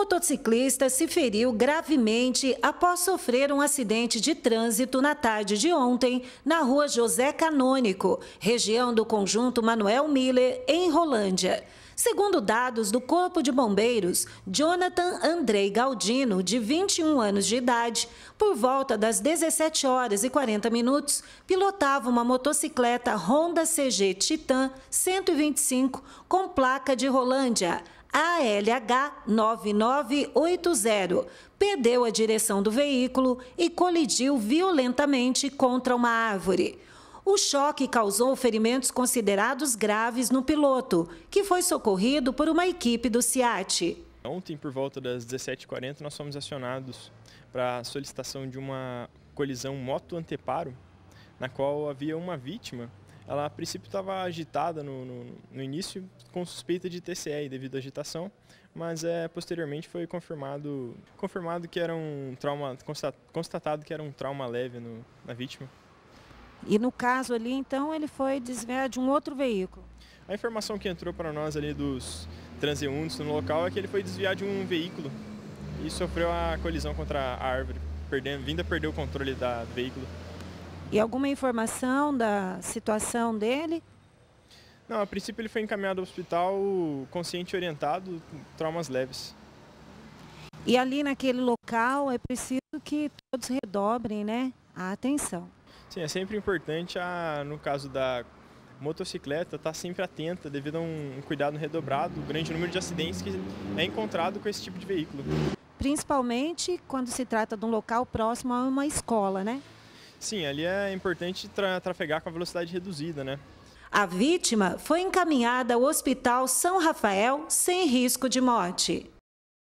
motociclista se feriu gravemente após sofrer um acidente de trânsito na tarde de ontem na rua José Canônico, região do conjunto Manuel Miller, em Rolândia. Segundo dados do Corpo de Bombeiros, Jonathan Andrei Galdino, de 21 anos de idade, por volta das 17 horas e 40 minutos, pilotava uma motocicleta Honda CG Titan 125 com placa de Rolândia ALH 9980, perdeu a direção do veículo e colidiu violentamente contra uma árvore. O choque causou ferimentos considerados graves no piloto, que foi socorrido por uma equipe do CIAT. Ontem, por volta das 17h40, nós fomos acionados para a solicitação de uma colisão moto-anteparo, na qual havia uma vítima ela a princípio estava agitada no, no, no, início, com suspeita de TCE devido à agitação, mas é, posteriormente foi confirmado, confirmado que era um trauma, constatado que era um trauma leve no, na vítima. E no caso ali, então, ele foi desviar de um outro veículo? A informação que entrou para nós ali dos transeuntes no local é que ele foi desviar de um veículo e sofreu a colisão contra a árvore, perdendo, vindo a perder o controle da, do veículo. E alguma informação da situação dele? Não, a princípio ele foi encaminhado ao hospital consciente orientado, traumas leves. E ali naquele local é preciso que todos redobrem né, a atenção. Sim, é sempre importante, a, ah, no caso da motocicleta, estar tá sempre atenta devido a um, um cuidado redobrado, o grande número de acidentes que é encontrado com esse tipo de veículo. Principalmente quando se trata de um local próximo a uma escola, né? Sim, ali é importante tra trafegar com a velocidade reduzida, né? A vítima foi encaminhada ao Hospital São Rafael sem risco de morte.